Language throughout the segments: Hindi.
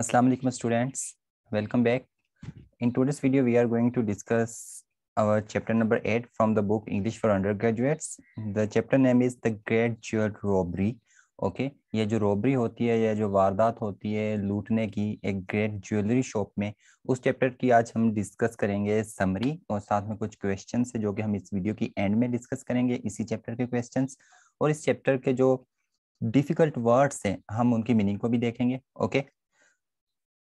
Assalamu alaikum students. Welcome back. In today's video, we are going to discuss our chapter number 8 from the book English for Undergraduates. The chapter name is The Great Jewel Robbery. okay? ye jo robbery hoti hai ya jo वारदात hoti hai lootne ki ek great jewelry shop mein us chapter ki aaj hum discuss karenge summary aur sath mein kuch questions hai jo ki hum is video ki end mein discuss karenge isi chapter ke questions aur is chapter ke jo difficult words हैं हम उनकी मीनिंग को भी देखेंगे ओके okay?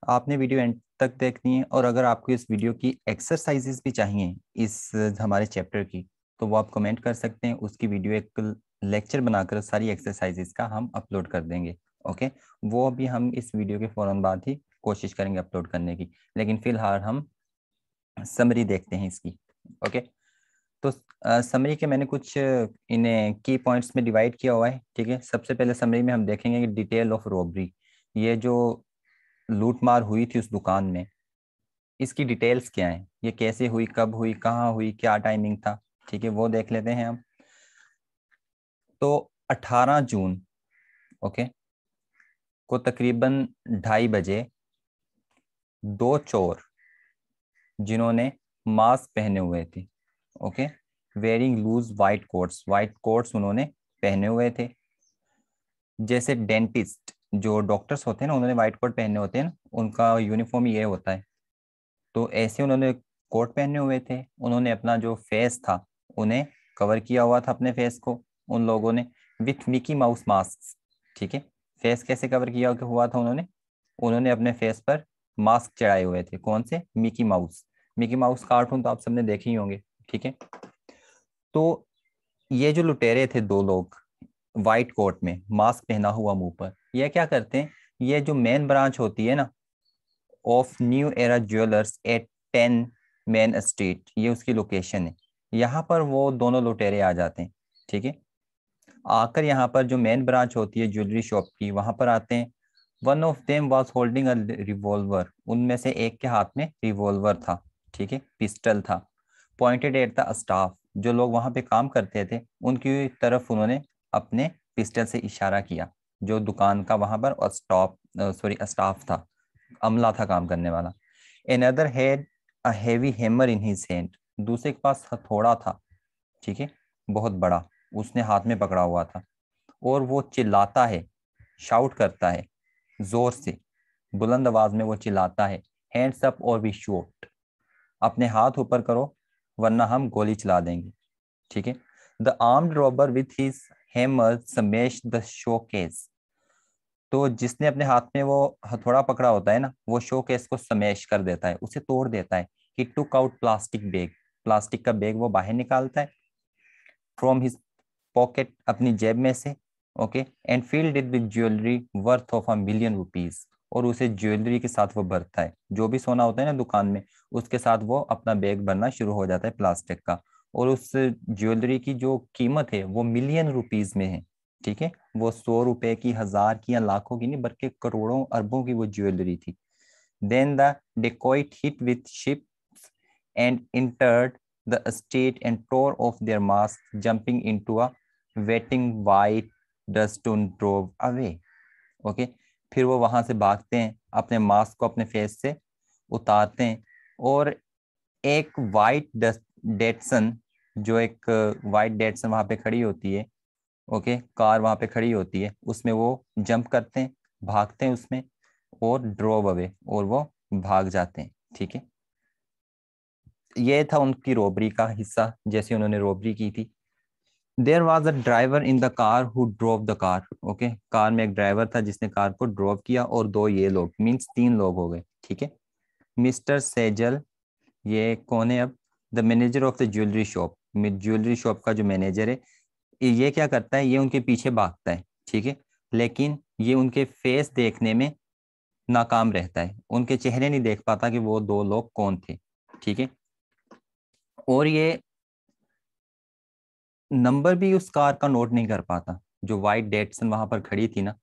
आपने वीडियो एंड तक देखनी है और अगर आपको इस वीडियो की एक्सरसाइजेस भी चाहिए इस हमारे चैप्टर की तो वो आप कमेंट कर सकते हैं उसकी वीडियो एक लेक्चर बनाकर सारी एक्सरसाइजेस का हम अपलोड कर देंगे ओके वो अभी हम इस वीडियो के फ़ौरन बाद ही कोशिश करेंगे अपलोड करने की लेकिन फिलहाल हम समरी देखते हैं इसकी ओके तो समरी के मैंने कुछ इन्हें की पॉइंट्स में डिवाइड किया हुआ है ठीक है सबसे पहले समरी में हम देखेंगे कि डिटेल ऑफ रोबरी ये जो लूटमार हुई थी उस दुकान में इसकी डिटेल्स क्या है ये कैसे हुई कब हुई कहाँ हुई क्या टाइमिंग था ठीक है वो देख लेते हैं हम तो 18 जून ओके को तकरीबन ढाई बजे दो चोर जिन्होंने मास्क पहने हुए थे okay wearing loose white coats white coats उन्होंने पहने हुए थे जैसे डेंटिस्ट जो डॉक्टर्स होते हैं ना उन्होंने वाइट कोट पहने होते हैं उनका यूनिफॉर्म ये होता है तो ऐसे उन्होंने कोट पहने हुए थे उन्होंने अपना जो फेस था उन्हें कवर किया हुआ था अपने फेस को उन लोगों ने विथ मिकी माउस मास्क ठीक है फेस कैसे कवर किया हुआ था उन्होंने उन्होंने अपने फेस पर मास्क चढ़ाए हुए थे कौन से Mickey Mouse Mickey Mouse cartoon तो आप सबने देखे ही होंगे ठीक है तो ये जो लुटेरे थे दो लोग वाइट कोट में मास्क पहना हुआ मुंह पर ये क्या करते हैं ये जो मेन ब्रांच होती है ना of New Era Jewellers at ten Main Street ये उसकी लोकेशन है यहाँ पर वो दोनों लुटेरे आ जाते हैं ठीक है आकर यहाँ पर जो मेन ब्रांच होती है ज्वेलरी शॉप की वहाँ पर आते हैं one of them was holding a revolver उनमें से एक के हाथ में रिवॉल्वर था ठीक है पिस्टल था पॉइंटेड एट द स्टाफ जो लोग वहाँ पे काम करते थे उनकी तरफ उन्होंने अपने पिस्टल से इशारा किया जो दुकान का वहां पर और स्टॉप सॉरी स्टाफ था अमला था काम करने वाला another heavy in his hand दूसरे के पास हथौड़ा था ठीक है बहुत बड़ा उसने हाथ में पकड़ा हुआ था और वो चिल्लाता है शाउट करता है जोर से बुलंद आवाज में वो चिल्लाता है hands up or we shoot अपने हाथ ऊपर करो वरना हम गोली चला देंगे ठीक है the armed robber with his hammer smash the showcase तो जिसने अपने हाथ में वो हथौड़ा पकड़ा होता है ना वो शोकेस को समेश कर देता है उसे तोड़ देता है he took out plastic bag plastic का बैग वो बाहर निकालता है फ्रॉम हिज पॉकेट अपनी जेब में से okay and filled it with jewellery worth of a million rupees और उसे ज्वेलरी के साथ वो भरता है जो भी सोना होता है ना दुकान में उसके साथ वो अपना बैग भरना शुरू हो जाता है प्लास्टिक का और उस ज्वेलरी की जो कीमत है वो मिलियन रुपीज में है ठीक है वो सौ रुपए की हजार की या लाखों की नहीं बल्कि करोड़ों अरबों की वो ज्वेलरी थी then the dacoit hit with ship and entered the state and tore off their mask jumping into a waiting white Datsun drove away okay फिर वो वहां से भागते हैं अपने मास्क को अपने फेस से उतारते हैं और एक वाइट डस्ट डेटसन जो एक वाइट से वहाँ पे खड़ी होती है ओके कार वहाँ पे खड़ी होती है उसमें वो जंप करते हैं भागते हैं उसमें और ड्रॉप अवे और वो भाग जाते हैं ठीक है ये था उनकी रोबरी का हिस्सा जैसे उन्होंने रोबरी की थी there was a driver in the car who drop the car okay car में एक ड्राइवर था जिसने कार को ड्रॉप किया और दो ये लोग मीन्स तीन लोग हो गए ठीक है मिस्टर सेजल ये कौन है अब the manager of the jewellery shop jewellery shop का जो मैनेजर है ये क्या करता है ये उनके पीछे भागता है ठीक है लेकिन ये उनके फेस देखने में नाकाम रहता है उनके चेहरे नहीं देख पाता कि वो दो लोग कौन थे ठीक है और ये नंबर भी उस कार का नोट नहीं कर पाता जो वाइट डेटसन वहां पर खड़ी थी ना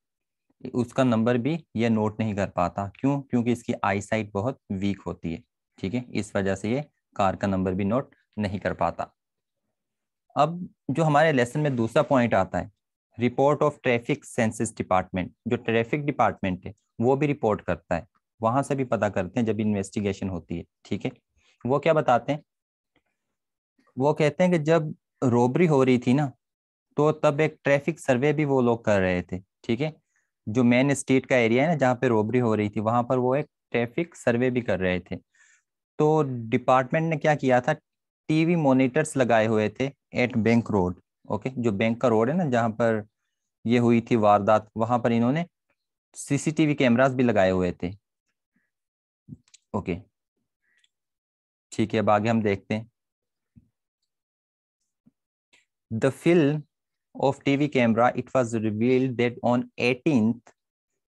उसका नंबर भी ये नोट नहीं कर पाता क्यों क्योंकि इसकी आईसाइट बहुत वीक होती है ठीक है इस वजह से ये कार का नंबर भी नोट नहीं कर पाता अब जो हमारे लेसन में दूसरा पॉइंट आता है report of traffic census department जो ट्रैफिक डिपार्टमेंट है वो भी रिपोर्ट करता है वहां से भी पता करते हैं जब इन्वेस्टिगेशन होती है ठीक है वो क्या बताते हैं वो कहते हैं कि जब रोबरी हो रही थी ना तो तब एक ट्रैफिक सर्वे भी वो लोग कर रहे थे ठीक है जो मेन स्ट्रीट का एरिया है ना जहाँ पे रोबरी हो रही थी वहां पर वो एक ट्रैफिक सर्वे भी कर रहे थे तो डिपार्टमेंट ने क्या किया था टीवी मॉनिटर्स लगाए हुए थे एट बैंक रोड ओके जो बैंक का रोड है ना जहाँ पर ये हुई थी वारदात वहां पर इन्होंने सीसीटीवी कैमरास भी लगाए हुए थे ओके ठीक है अब आगे हम देखते हैं TV camera it TV revealed it on eighteen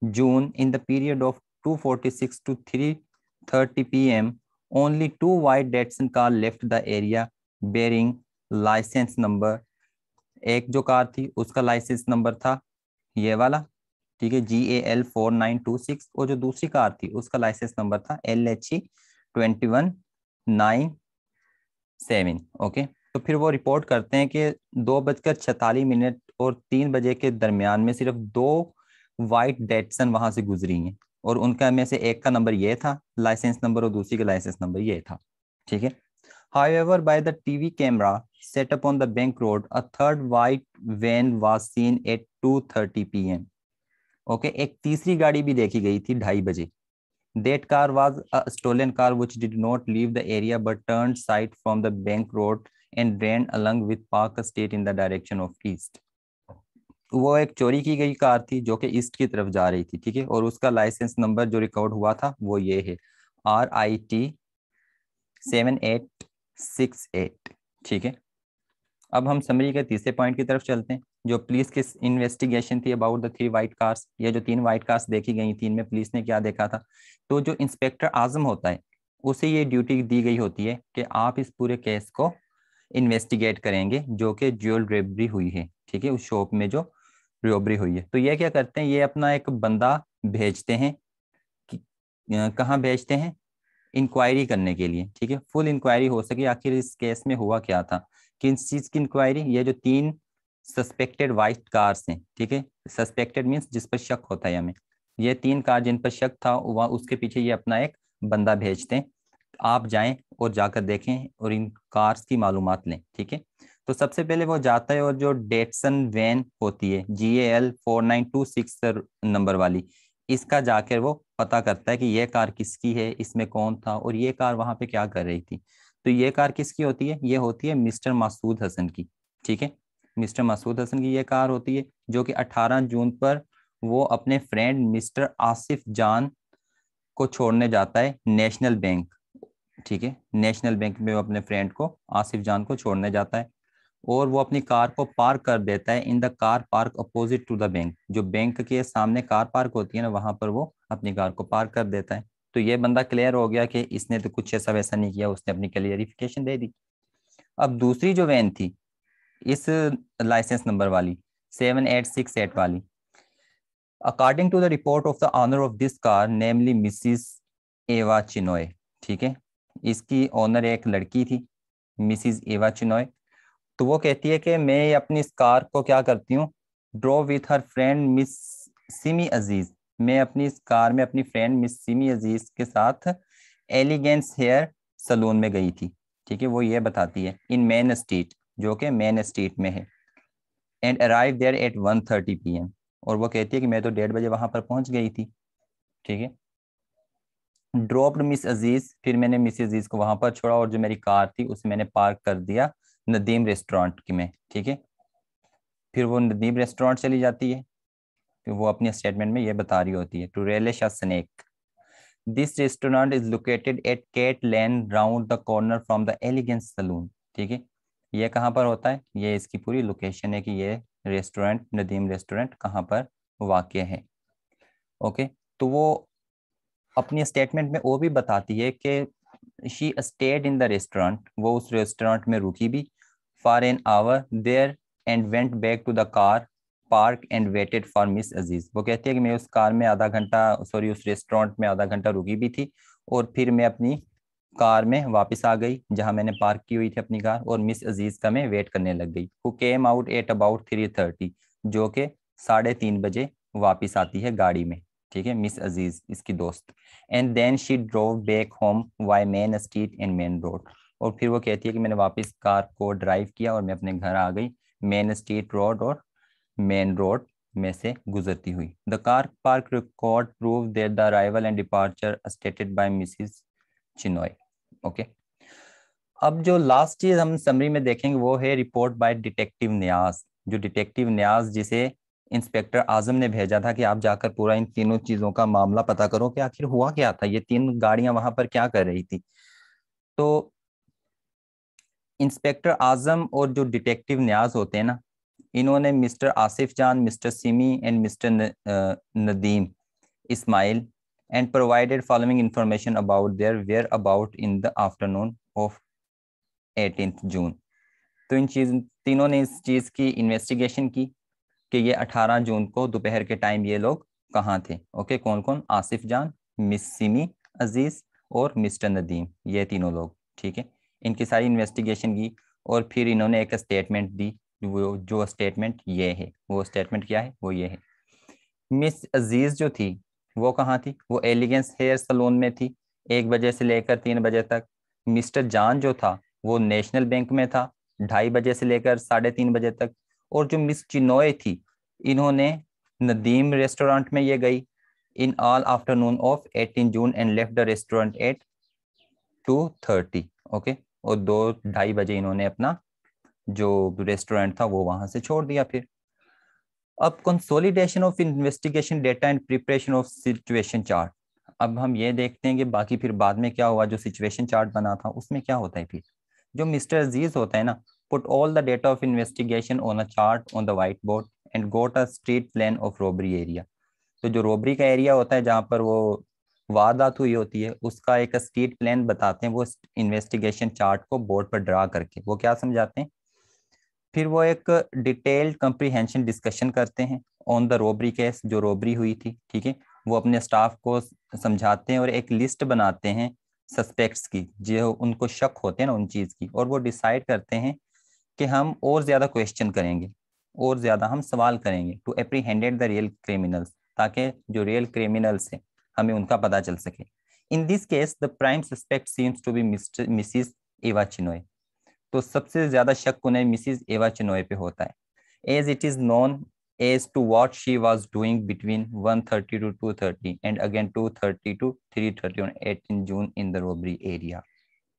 June in 18th June, in the period of 2.46 three thirty P only two white Datsun car left the area bearing licence number एक जो कार थी उसका लाइसेंस नंबर था ये वाला ठीक है जी A L four nine two six और जो दूसरी कार थी उसका लाइसेंस नंबर था L H E twenty one nine seven okay तो फिर वो रिपोर्ट करते हैं कि दो बजकर छतालीस मिनट और तीन बजे के दरमियान में सिर्फ दो वाइट डेटसन वहां से गुजरी हैं और उनका में से एक का नंबर ये था लाइसेंस नंबर और दूसरी का लाइसेंस नंबर ये था ठीक है however by the TV camera setup on the bank road a third white van was seen at two thirty p m okay एक तीसरी गाड़ी भी देखी गई थी ढाई बजे that car was Australian car which did not leave the area but turn side from the bank road and drain along with park state in the direction of east वो एक चोरी की गई कार थी जो कि ईस्ट की तरफ जा रही थी ठीक है और उसका लाइसेंस नंबर जो रिकॉर्ड हुआ था वो ये है R I T seven eight six eight ठीक है अब हम समरी के तीसरे पॉइंट की तरफ चलते हैं जो पुलिस की इन्वेस्टिगेशन थी about the three white cars या जो तीन वाइट कार्स देखी गई थी इनमें पुलिस ने क्या देखा था तो जो इंस्पेक्टर आजम होता है उसे ये ड्यूटी दी गई होती है कि आप इस पूरे केस को इन्वेस्टिगेट करेंगे जो कि ज्वेल रेबरी हुई है ठीक है उस शॉप में जो रियोबरी हुई है तो ये क्या करते हैं ये अपना एक बंदा भेजते हैं कहाँ भेजते हैं इंक्वायरी करने के लिए ठीक है फुल इंक्वायरी हो सके आखिर इस केस में हुआ क्या था किस चीज़ की इंक्वायरी ये जो तीन सस्पेक्टेड वाइट कार्स हैं ठीक है सस्पेक्टेड मीन्स जिस पर शक होता है हमें ये तीन कार जिन पर शक था वह उसके पीछे ये अपना एक बंदा भेजते हैं आप जाएं और जाकर देखें और इन कार्स की मालूम लें ठीक है तो सबसे पहले वो जाता है और जो डेटसन वैन होती है जी A L four nine two six number वाली इसका जाकर वो पता करता है कि ये कार किसकी है इसमें कौन था और ये कार वहां पे क्या कर रही थी तो ये कार किसकी होती है ये होती है मिस्टर मासूद हसन की ठीक है मिस्टर मासूद हसन की ये कार होती है जो कि 18 जून पर वो अपने फ्रेंड मिस्टर आसिफ जान को छोड़ने जाता है नेशनल बैंक ठीक है नेशनल बैंक में वो अपने फ्रेंड को आसिफ जान को छोड़ने जाता है और वो अपनी कार को पार्क कर देता है in the car park opposite to the bank जो बैंक के सामने कार पार्क होती है ना वहां पर वो अपनी कार को पार्क कर देता है तो ये बंदा क्लियर हो गया कि इसने तो कुछ ऐसा वैसा नहीं किया उसने अपनी क्लियरिफिकेशन दे दी अब दूसरी जो वैन थी इस लाइसेंस नंबर वाली सेवन एट सिक्स एट वाली according to the report of the owner of this car namely Mrs Ava Chinoy ठीक है इसकी ऑनर एक लड़की थी मिसिज एवा चिनोय तो वो कहती है कि मैं अपनी इस कार को क्या करती हूँ draw with her friend miss Simi Aziz मैं अपनी इस कार में अपनी फ्रेंड मिस सिमी अजीज के साथ एलिगेंस हेयर सलून में गई थी ठीक है वो ये बताती है इन मेन स्ट्रीट जो कि मेन स्ट्रीट में है and arrive there at one thirty p m और वो कहती है कि मैं तो डेढ़ बजे वहां पर पहुंच गई थी ठीक है ड्रॉप्ड मिस अजीज फिर मैंने मिस अजीज को वहां पर छोड़ा और जो मेरी कार थी उसे मैंने पार्क कर दिया नदीम रेस्टोरेंट की में ठीक है फिर वो नदीम रेस्टोरेंट चली जाती है फिर वो अपने स्टेटमेंट में ये बता रही होती है to relish a snack this restaurant is located at Kateland round the corner from the elegance salon ठीक है ये कहाँ पर होता है ये इसकी पूरी लोकेशन है कि ये रेस्टोरेंट नदीम रेस्टोरेंट कहाँ पर वाक़ है ओके तो वो अपनी स्टेटमेंट में वो भी बताती है कि she stayed in the restaurant वो उस रेस्टोरेंट में रुकी भी for an hour there and went back to the car park and waited for miss Aziz वो कहती है कि मैं उस कार में आधा घंटा सॉरी उस रेस्टोरेंट में आधा घंटा रुकी भी थी और फिर मैं अपनी कार में वापस आ गई जहां मैंने पार्क की हुई थी अपनी कार और मिस अजीज का मैं वेट करने लग गई who came out at about three thirty जो कि साढ़े तीन बजे वापस आती है गाड़ी में ठीक है मिस अजीज इसकी दोस्त and then she drove back home via main street and main road और फिर वो कहती है कि मैंने वापस कार को ड्राइव किया और मैं अपने घर आ गई मेन स्ट्रीट रोड और मेन रोड में से गुजरती हुई the car park record prove that the arrival and departure stated by Mrs Chinoy okay अब जो लास्ट चीज हम समरी में देखेंगे वो है रिपोर्ट बाय डिटेक्टिव न्यास जो डिटेक्टिव न्यास जिसे इंस्पेक्टर आजम ने भेजा था कि आप जाकर पूरा इन तीनों चीजों का मामला पता करो कि आखिर हुआ क्या था ये तीन गाड़ियां वहां पर क्या कर रही थी तो इंस्पेक्टर आजम और जो डिटेक्टिव न्याज होते हैं ना इन्होंने mister Asif Jan mister Simi and mister Nadeem Ismail and provided following information about their whereabouts in the afternoon of eighteen June तो इन चीज तीनों ने इस चीज़ की इन्वेस्टिगेशन की कि ये 18 जून को दोपहर के टाइम ये लोग कहाँ थे ओके कौन कौन आसिफ जान मिस सिमी अजीज़ और मिस्टर नदीम ये तीनों लोग ठीक है इनकी सारी इन्वेस्टिगेशन की और फिर इन्होंने एक स्टेटमेंट दी वो जो स्टेटमेंट ये है वो स्टेटमेंट क्या है वो ये है मिस अजीज जो थी वो कहाँ थी वो एलिगेंस हेयर सलोन में थी एक बजे से लेकर तीन बजे तक मिस्टर जान जो था वो नेशनल बैंक में था ढाई बजे से लेकर साढ़े तीन बजे तक और जो मिस चिनोए थी इन्होंने नदीम रेस्टोरेंट में ये गई in all afternoon of 18 June and left the restaurant at two thirty okay और दो ढाई बजे इन्होंने अपना जो रेस्टोरेंट था वो वहां से छोड़ दिया फिर अब consolidation of investigation data and preparation of situation chart अब हम ये देखते हैं कि बाकी फिर बाद में क्या हुआ जो सिचुएशन चार्ट बना था उसमें क्या होता है फिर जो मिस्टर अजीज होता है ना put all the data of investigation on a chart on the white board and got a street plan of robbery area तो जो रोबरी का एरिया होता है जहाँ पर वो वारदात हुई होती है उसका एक स्ट्रीट प्लान बताते हैं वो इन्वेस्टिगेशन चार्ट को बोर्ड पर ड्रा करके वो क्या समझाते हैं फिर वो एक डिटेल्ड कंप्रीहेंशन डिस्कशन करते हैं ऑन द रोबरी केस जो रोबरी हुई थी ठीक है वो अपने स्टाफ को समझाते हैं और एक लिस्ट बनाते हैं सस्पेक्ट्स की जो उनको शक होते हैं ना उन चीज़ की और वो डिसाइड करते हैं कि हम और ज़्यादा क्वेश्चन करेंगे और ज़्यादा हम सवाल करेंगे to apprehended the real criminals ताकि जो रियल क्रिमिनल्स हैं हमें उनका पता चल सके in this case the prime suspect seems to be Mrs Ava Chinoy तो सबसे ज्यादा शक उन्हें मिसिस एवा चिनोए पे होता है as it is known as to what she was doing between one thirty to two thirty and again two thirty to three thirty on eighteen June in the robbery area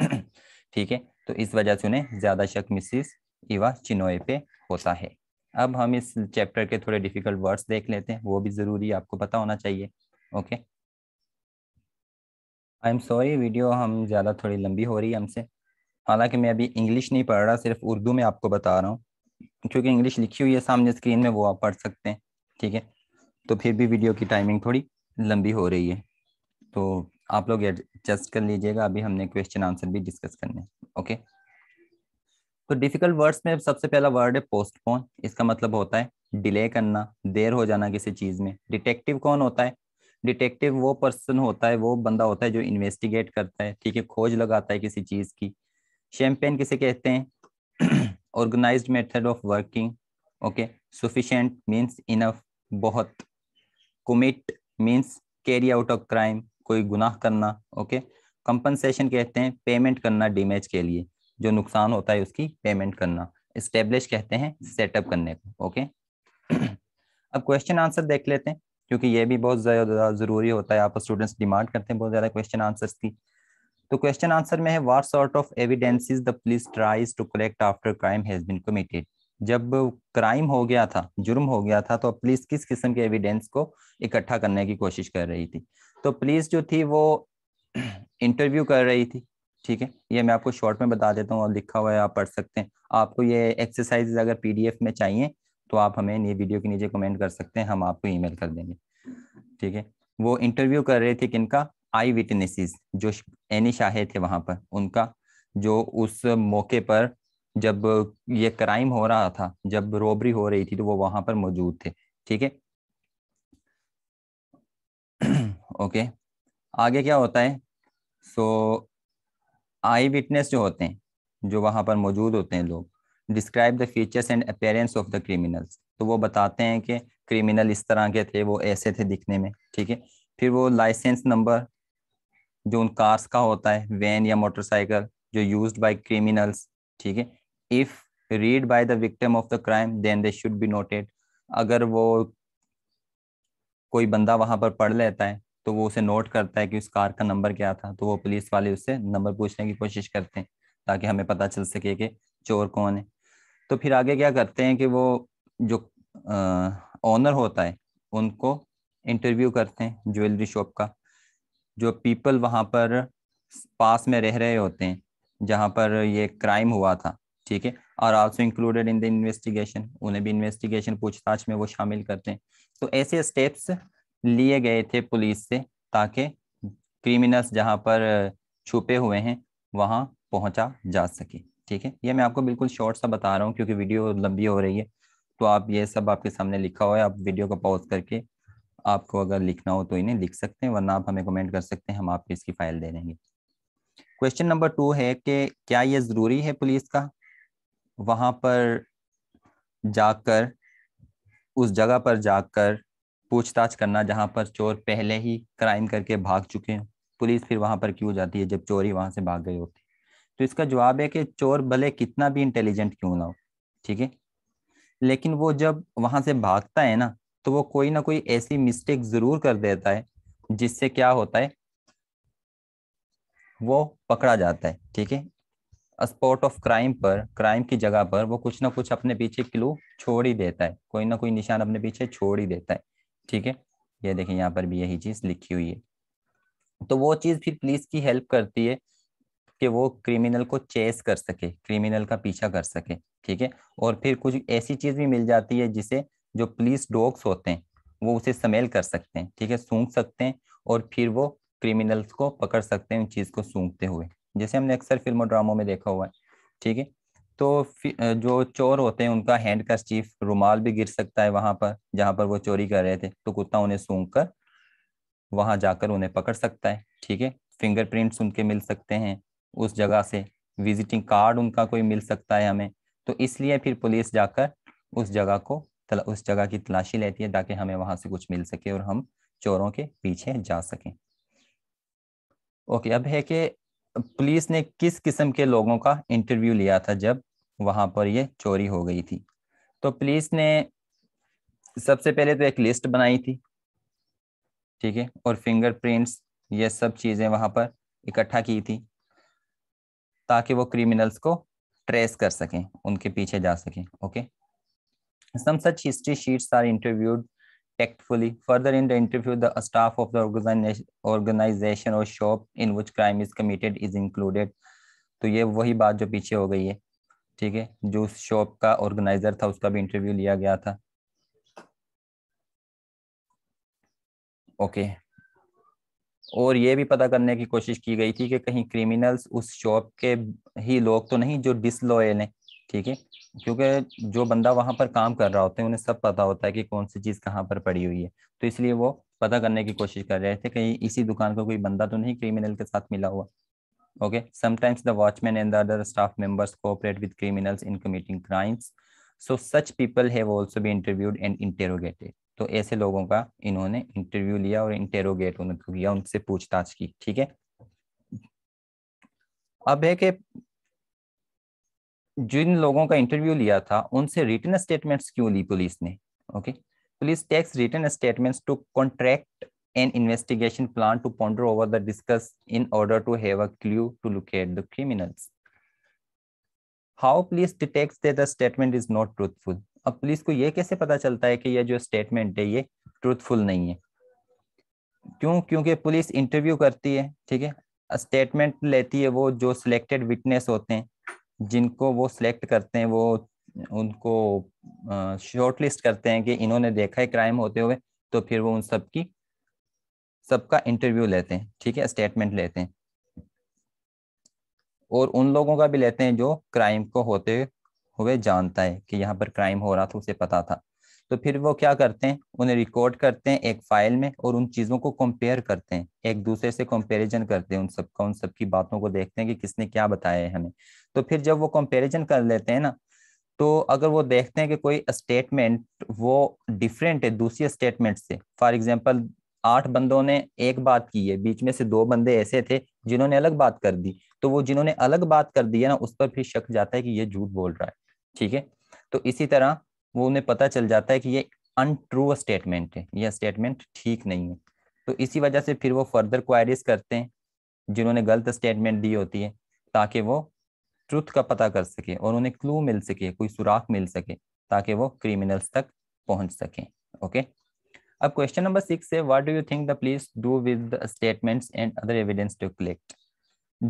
ठीक है तो इस वजह से उन्हें ज्यादा शक मिसिस इवा चिनोए पे होता है अब हम इस चैप्टर के थोड़े डिफिकल्ट वर्ड्स देख लेते हैं वो भी ज़रूरी आपको पता होना चाहिए okay okay? I am sorry video हम ज़्यादा थोड़ी लंबी हो रही है हमसे हालांकि मैं अभी इंग्लिश नहीं पढ़ रहा सिर्फ उर्दू में आपको बता रहा हूँ क्योंकि इंग्लिश लिखी हुई है सामने स्क्रीन में वो आप पढ़ सकते हैं ठीक है तो फिर भी वीडियो की टाइमिंग थोड़ी लंबी हो रही है तो आप लोग एडजस्ट कर लीजिएगा अभी हमने क्वेश्चन आंसर भी डिस्कस करने ओके तो डिफिकल्ट वर्ड्स में सबसे पहला वर्ड है पोस्टपोन इसका मतलब होता है डिले करना देर हो जाना किसी चीज़ में डिटेक्टिव कौन होता है डिटेक्टिव वो पर्सन होता है वो बंदा होता है जो इन्वेस्टिगेट करता है ठीक है खोज लगाता है किसी चीज की शैम्पेन किसे कहते हैं organize method of working okay sufficient means enough बहुत commit means carry out of crime कोई गुनाह करना ओके कंपनसेशन कहते हैं पेमेंट करना डेमेज के लिए जो नुकसान होता है उसकी पेमेंट करना स्टेब्लिश कहते हैं सेटअप करने को ओके अब क्वेश्चन आंसर देख लेते हैं क्योंकि ये भी बहुत ज़्यादा ज़रूरी होता है आपका स्टूडेंट्स डिमांड करते हैं बहुत ज़्यादा क्वेश्चन आंसर्स की तो क्वेश्चन आंसर में है what sort of evidence the police tries to collect after crime has been committed जब क्राइम हो गया था जुर्म हो गया था तो पुलिस किस किस्म के एविडेंस को इकट्ठा करने की कोशिश कर रही थी तो पुलिस जो थी वो इंटरव्यू कर रही थी ठीक है ये मैं आपको शॉर्ट में बता देता हूँ और लिखा हुआ है आप पढ़ सकते हैं आपको ये एक्सरसाइज अगर पीडीएफ में चाहिए तो आप हमें ये वीडियो के नीचे कमेंट कर सकते हैं हम आपको ईमेल कर देंगे ठीक है वो इंटरव्यू कर रहे थे किनका आई विटनेसेस जो एनी शाहे थे वहाँ पर उनका जो उस मौके पर जब ये क्राइम हो रहा था जब रोबरी हो रही थी तो वो वहां पर मौजूद थे ठीक है ओके आगे क्या होता है सो आई विटनेस जो होते हैं जो वहां पर मौजूद होते हैं लोग describe the features and appearance of the criminals तो वो बताते हैं कि क्रिमिनल इस तरह के थे वो ऐसे थे दिखने में ठीक है फिर वो लाइसेंस नंबर जो उन कार्स का होता है वैन या मोटरसाइकिल जो यूज बाय क्रिमिनल्स ठीक है if read by the victim of the crime then they should be noted अगर वो कोई बंदा वहां पर पढ़ लेता है तो वो उसे नोट करता है कि उस कार का नंबर क्या था तो वो पुलिस वाले उससे नंबर पूछने की कोशिश करते हैं ताकि हमें पता चल सके कि चोर कौन है तो फिर आगे क्या करते हैं कि वो जो ऑनर होता है उनको इंटरव्यू करते हैं ज्वेलरी शॉप का जो पीपल वहाँ पर पास में रह रहे होते हैं जहाँ पर ये क्राइम हुआ था ठीक है और also included in the investigation उन्हें भी इन्वेस्टिगेशन पूछताछ में वो शामिल करते हैं तो ऐसे स्टेप्स लिए गए थे पुलिस से ताकि क्रिमिनल्स जहाँ पर छुपे हुए हैं वहाँ पहुँचा जा सके ठीक है ये मैं आपको बिल्कुल शॉर्ट सा बता रहा हूँ क्योंकि वीडियो लंबी हो रही है तो आप ये सब आपके सामने लिखा हुआ है आप वीडियो को पॉज करके आपको अगर लिखना हो तो इन्हें लिख सकते हैं वरना आप हमें कमेंट कर सकते हैं हम आपको इसकी फाइल दे देंगे क्वेश्चन नंबर टू है कि क्या ये ज़रूरी है पुलिस का वहां पर जाकर उस जगह पर जाकर पूछताछ करना जहां पर चोर पहले ही क्राइम करके भाग चुके हैं पुलिस फिर वहां पर क्यों जाती है जब चोरी वहां से भाग गई होती है तो इसका जवाब है कि चोर भले कितना भी इंटेलिजेंट क्यों ना हो ठीक है लेकिन वो जब वहां से भागता है ना तो वो कोई ना कोई ऐसी मिस्टेक जरूर कर देता है जिससे क्या होता है वो पकड़ा जाता है ठीक है स्पॉट ऑफ क्राइम पर क्राइम की जगह पर वो कुछ ना कुछ अपने पीछे क्लू छोड़ ही देता है कोई ना कोई निशान अपने पीछे छोड़ ही देता है ठीक है ये यह देखें यहाँ पर भी यही चीज लिखी हुई है तो वो चीज फिर पुलिस की हेल्प करती है कि वो क्रिमिनल को चेस कर सके क्रिमिनल का पीछा कर सके ठीक है और फिर कुछ ऐसी चीज भी मिल जाती है जिसे जो पुलिस डॉग्स होते हैं वो उसे समेल कर सकते हैं ठीक है सूंघ सकते हैं और फिर वो क्रिमिनल्स को पकड़ सकते हैं उन चीज को सूंघते हुए जैसे हमने अक्सर फिल्मों ड्रामों में देखा हुआ है ठीक है तो जो चोर होते हैं उनका हैंड का चीफ रुमाल भी गिर सकता है वहां पर जहां पर वो चोरी कर रहे थे तो कुत्ता उन्हें सूंघ कर वहां जाकर उन्हें पकड़ सकता है ठीक है फिंगरप्रिंट्स उनके मिल सकते हैं उस जगह से विजिटिंग कार्ड उनका कोई मिल सकता है हमें तो इसलिए फिर पुलिस जाकर उस जगह को उस जगह की तलाशी लेती है ताकि हमें वहां से कुछ मिल सके और हम चोरों के पीछे जा सकें ओके अब है कि पुलिस ने किस किस्म के लोगों का इंटरव्यू लिया था जब वहां पर ये चोरी हो गई थी तो पुलिस ने सबसे पहले तो एक लिस्ट बनाई थी ठीक है और फिंगरप्रिंट्स ये सब चीज़ें वहां पर इकट्ठा की थी ताकि वो क्रिमिनल्स को ट्रेस कर सकें उनके पीछे जा सकें okay some such history sheets are interviewed tactfully further in the interview the staff of the organisation और shop in which crime is committed is included तो ये वही बात जो पीछे हो गई है ठीक है जो उस शॉप का ऑर्गेनाइजर था उसका भी इंटरव्यू लिया गया था ओके okay. और ये भी पता करने की कोशिश की गई थी कि कहीं क्रिमिनल्स उस शॉप के ही लोग तो नहीं जो डिसलॉयल हैं ठीक है क्योंकि जो बंदा वहाँ पर काम कर रहा होता है उन्हें सब पता होता है कि कौन सी चीज़ कहाँ पर पड़ी हुई है तो इसलिए वो पता करने की कोशिश कर रहे थे कहीं इसी दुकान का को कोई बंदा तो नहीं क्रिमिनल के साथ मिला हुआ okay sometimes the watchman and the other staff members cooperate with criminals in committing crimes so such people have also be interviewed and interrogated तो ऐसे लोगों का इन्होंने इंटरव्यू लिया और इंटेरोगेट उनको किया उनसे पूछताछ की ठीक है अब है कि जिन लोगों का इंटरव्यू लिया था उनसे रिटर्न स्टेटमेंट्स क्यों ली पुलिस ने okay police takes return statements to contract an investigation plan to ponder over the discuss in order to have a clue to locate the criminals how police detect that the statement is not truthful अब पुलिस को यह कैसे पता चलता है कि यह जो स्टेटमेंट है ये ट्रूथफुल नहीं है क्यों क्योंकि पुलिस इंटरव्यू करती है ठीक है स्टेटमेंट लेती है वो जो सिलेक्टेड विटनेस होते हैं जिनको वो सिलेक्ट करते हैं वो उनको शॉर्ट लिस्ट करते हैं कि इन्होंने देखा है क्राइम होते हुए तो फिर वो उन सब की सबका इंटरव्यू लेते हैं ठीक है स्टेटमेंट लेते हैं और उन लोगों का भी लेते हैं जो क्राइम को होते हुए हुए जानता है कि यहाँ पर क्राइम हो रहा था उसे पता था तो फिर वो क्या करते हैं उन्हें रिकॉर्ड करते हैं एक फाइल में और उन चीज़ों को कंपेयर करते हैं एक दूसरे से कंपैरिजन करते हैं उन सबका उन सबकी बातों को देखते हैं कि किसने क्या बताया है हमें तो फिर जब वो कंपैरिजन कर लेते हैं ना तो अगर वो देखते हैं कि कोई स्टेटमेंट वो डिफरेंट है दूसरी स्टेटमेंट से फॉर एग्जाम्पल आठ बंदों ने एक बात की है बीच में से दो बंदे ऐसे थे जिन्होंने अलग बात कर दी तो वो जिन्होंने अलग बात कर दी है ना उस पर फिर शक जाता है कि ये झूठ बोल रहा है ठीक है तो इसी तरह वो उन्हें पता चल जाता है कि ये अनट्रू स्टेटमेंट है यह स्टेटमेंट ठीक नहीं है तो इसी वजह से फिर वो फर्दर क्वायरीज करते हैं जिन्होंने गलत स्टेटमेंट दी होती है ताकि वो ट्रुथ का पता कर सके और उन्हें क्लू मिल सके कोई सुराख मिल सके ताकि वो क्रिमिनल्स तक पहुंच सके ओके अब क्वेश्चन नंबर सिक्स है what do you think the police do with statements and other evidence to collect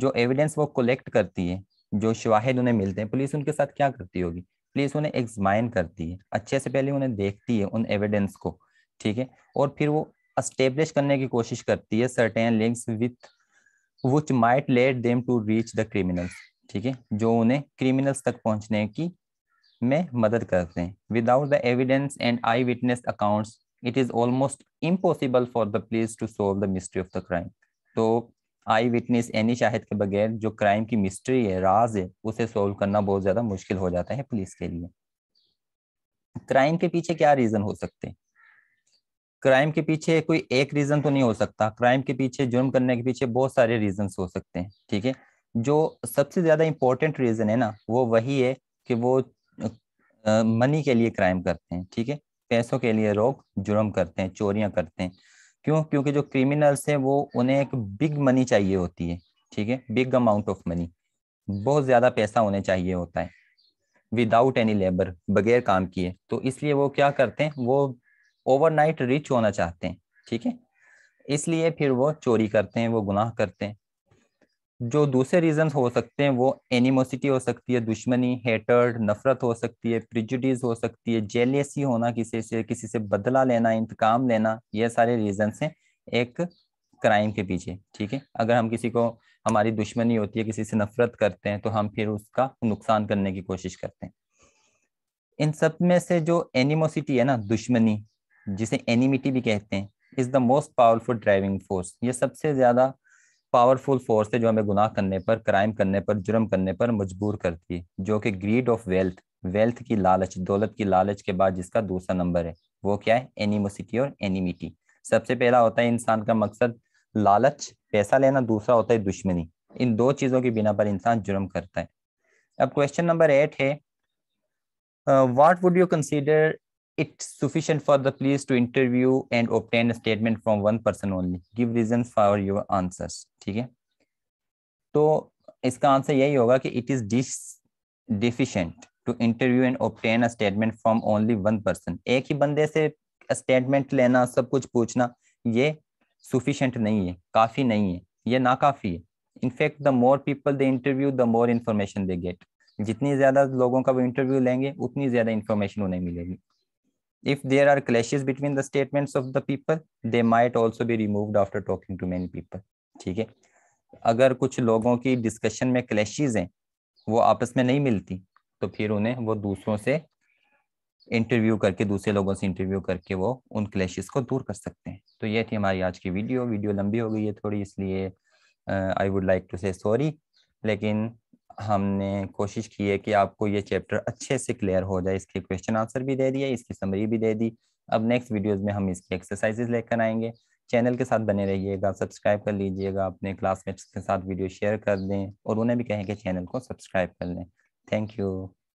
जो एविडेंस वो कलेक्ट करती है जो शवाहिद उन्हें मिलते हैं पुलिस उनके साथ क्या करती होगी पुलिस उन्हें एग्जामाइन करती है अच्छे से पहले उन्हें देखती है उन एविडेंस को ठीक है और फिर वो अस्टेब्लिश करने की कोशिश करती है certain links with which might let them to reach the criminals ठीक है जो उन्हें क्रिमिनल्स तक पहुंचने की में मदद करते हैं without the evidence and eye witness accounts it is almost impossible for the police to solve the mystery of the crime तो आई विटनेस एनी शाहिद के बगैर जो क्राइम की मिस्ट्री है राज है उसे सोल्व करना बहुत ज्यादा मुश्किल हो जाता है पुलिस के लिए क्राइम के पीछे क्या रीजन हो सकते क्राइम के पीछे कोई एक रीजन तो नहीं हो सकता क्राइम के पीछे जुर्म करने के पीछे बहुत सारे रीजन हो सकते हैं ठीक है जो सबसे ज्यादा इंपॉर्टेंट रीजन है ना वो वही है कि वो मनी के लिए क्राइम करते हैं ठीक है पैसों के लिए लोग जुर्म करते हैं चोरियां करते हैं क्यों क्योंकि जो क्रिमिनल्स हैं वो उन्हें एक बिग मनी चाहिए होती है ठीक है बिग अमाउंट ऑफ मनी बहुत ज़्यादा पैसा उन्हें चाहिए होता है विदाउट एनी लेबर बगैर काम किए तो इसलिए वो क्या करते हैं वो ओवरनाइट रिच होना चाहते हैं ठीक है इसलिए फिर वो चोरी करते हैं वो गुनाह करते हैं जो दूसरे रीजन हो सकते हैं वो एनिमोसिटी हो सकती है दुश्मनी हेटर्ड नफरत हो सकती है प्रिजुडिस हो सकती है जेलियसी होना किसी से किसी से बदला लेना इंतकाम लेना ये सारे रीजन हैं एक क्राइम के पीछे ठीक है अगर हम किसी को हमारी दुश्मनी होती है किसी से नफरत करते हैं तो हम फिर उसका नुकसान करने की कोशिश करते हैं इन सब में से जो एनिमोसिटी है ना दुश्मनी जिसे एनिमिटी भी कहते हैं is the most powerful driving force ये सबसे ज्यादा पावरफुल फोर्स है जो हमें गुनाह करने पर क्राइम करने पर जुर्म करने पर मजबूर करती है जो कि ग्रीड ऑफ वेल्थ वेल्थ की लालच दौलत की लालच के बाद जिसका दूसरा नंबर है वो क्या है एनिमोसिटी और एनिमिटी सबसे पहला होता है इंसान का मकसद लालच पैसा लेना दूसरा होता है दुश्मनी इन दो चीजों की बिना पर इंसान जुर्म करता है अब क्वेश्चन नंबर एट है what would you consider it sufficient for the police to interview and obtain statement from one person only give give for your answers ठीक है तो इसका आंसर यही होगा कि it is this deficient to interview and obtain a statement from only one person एक ही बंदे से स्टेटमेंट लेना सब कुछ पूछना ये सुफिशेंट नहीं है काफ़ी नहीं है ये नाकाफ़ी है in fact the more people they interview the more information they get जितनी ज़्यादा लोगों का वो इंटरव्यू लेंगे उतनी ज़्यादा इंफॉर्मेशन उन्हें मिलेगी if there are clashes between the statements of the people they might also be removed after talking to many people ठीक है अगर कुछ लोगों की डिस्कशन में क्लैशेज हैं वो आपस में नहीं मिलती तो फिर उन्हें वो दूसरों से इंटरव्यू करके दूसरे लोगों से इंटरव्यू करके वो उन क्लैशिज को दूर कर सकते हैं तो ये थी हमारी आज की वीडियो वीडियो लंबी हो गई है थोड़ी इसलिए I would like to say sorry लेकिन हमने कोशिश की है कि आपको ये चैप्टर अच्छे से क्लियर हो जाए इसके क्वेश्चन आंसर भी दे दिए इसकी समरी भी दे दी अब नेक्स्ट वीडियोज में हम इसकी एक्सरसाइजेज लेकर आएंगे चैनल के साथ बने रहिएगा सब्सक्राइब कर लीजिएगा अपने क्लासमेट्स के साथ वीडियो शेयर कर दें और उन्हें भी कहें कि चैनल को सब्सक्राइब कर लें थैंक यू